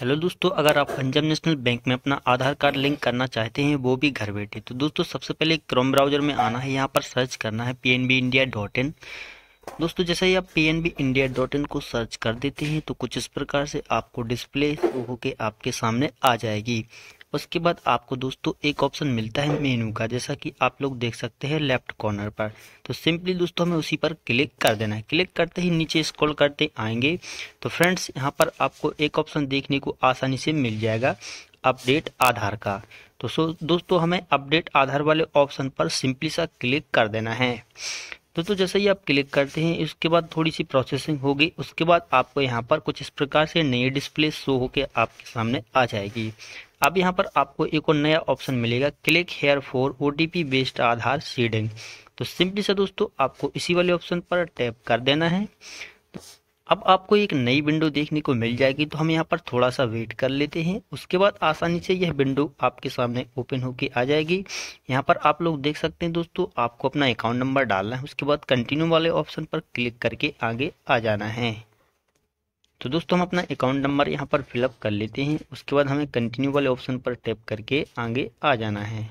hello दोस्तों अगर आप पंजाब नेशनल बैंक में अपना आधार कार्ड लिंक करना चाहते हैं वो भी घर बैठे तो दोस्तों सबसे पहले क्रोम ब्राउजर में आना है यहाँ पर सर्च करना है पी इंडिया डॉट इन दोस्तों जैसे ही आप P N B India dot in को सर्च कर देते हैं तो कुछ इस प्रकार से आपको डिस्प्ले होकर आपके सामने आ जाएगी उसके बाद आपको दोस्तों एक ऑप्शन मिलता है मेनू का जैसा कि आप लोग देख सकते हैं लेफ्ट कॉर्नर पर तो सिंपली दोस्तों हमें उसी पर क्लिक कर देना है क्लिक करते ही नीचे स्क्रॉल करते आएंगे तो फ्रेंड्स यहाँ पर आपको एक ऑप्शन देखने को आसानी से मिल जाएगा अपडेट आधार का तो सो दोस्तों हमें अपडेट आधार वाले ऑप्शन पर सिंपली सा क्लिक कर देना है दोस्तों जैसे ही आप क्लिक करते हैं इसके बाद थोड़ी सी प्रोसेसिंग होगी उसके बाद आपको यहाँ पर कुछ इस प्रकार से नई डिस्प्ले शो होकर आपके सामने आ जाएगी अब यहाँ पर आपको एक और नया ऑप्शन मिलेगा क्लिक हेयर फॉर ओ बेस्ड आधार सीडिंग तो सिंपली से दोस्तों आपको इसी वाले ऑप्शन पर टैप कर देना है अब आपको एक नई विंडो देखने को मिल जाएगी तो हम यहाँ पर थोड़ा सा वेट कर लेते हैं उसके बाद आसानी से यह विंडो आपके सामने ओपन होके आ जाएगी यहाँ पर आप लोग देख सकते हैं दोस्तों आपको अपना अकाउंट नंबर डालना है उसके बाद कंटिन्यू वाले ऑप्शन पर क्लिक करके आगे आ जाना है तो दोस्तों हम अपना अकाउंट नंबर यहाँ पर फिलअप कर लेते हैं उसके बाद हमें कंटिन्यू वाले ऑप्शन पर टैप करके आगे आ जाना है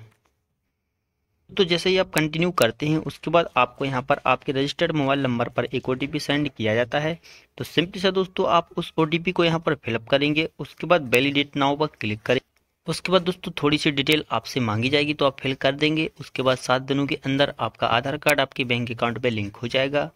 तो जैसे ही आप कंटिन्यू करते हैं उसके बाद आपको यहाँ पर आपके रजिस्टर्ड मोबाइल नंबर पर एक ओ सेंड किया जाता है तो सिंपली से दोस्तों आप उस ओ को यहाँ पर फिलअप करेंगे उसके बाद वैलिडेट नाउ पर क्लिक करें उसके बाद दोस्तों थोड़ी सी डिटेल आपसे मांगी जाएगी तो आप फिल कर देंगे उसके बाद सात दिनों के अंदर आपका आधार कार्ड आपके बैंक अकाउंट पर लिंक हो जाएगा